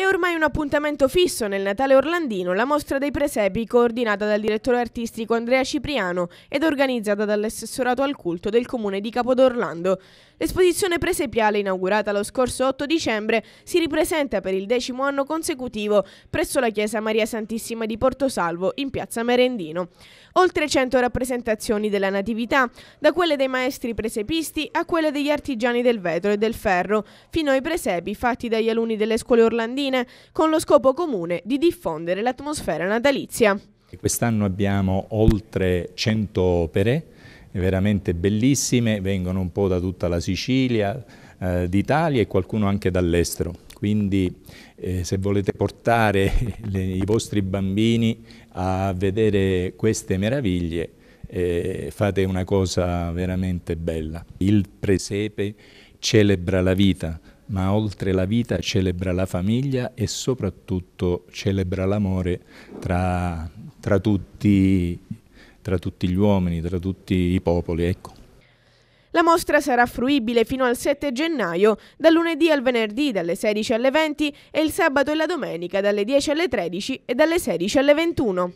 È ormai un appuntamento fisso nel Natale Orlandino la mostra dei presepi coordinata dal direttore artistico Andrea Cipriano ed organizzata dall'assessorato al culto del comune di Capodorlando. L'esposizione presepiale inaugurata lo scorso 8 dicembre si ripresenta per il decimo anno consecutivo presso la chiesa Maria Santissima di Porto Salvo in piazza Merendino. Oltre 100 rappresentazioni della Natività, da quelle dei maestri presepisti a quelle degli artigiani del vetro e del ferro, fino ai presepi fatti dagli alunni delle scuole orlandine cittadine con lo scopo comune di diffondere l'atmosfera natalizia. Quest'anno abbiamo oltre 100 opere veramente bellissime, vengono un po' da tutta la Sicilia, eh, d'Italia e qualcuno anche dall'estero. Quindi eh, se volete portare le, i vostri bambini a vedere queste meraviglie eh, fate una cosa veramente bella. Il presepe celebra la vita, ma oltre la vita celebra la famiglia e soprattutto celebra l'amore tra, tra, tutti, tra tutti gli uomini, tra tutti i popoli. Ecco. La mostra sarà fruibile fino al 7 gennaio, dal lunedì al venerdì dalle 16 alle 20 e il sabato e la domenica dalle 10 alle 13 e dalle 16 alle 21.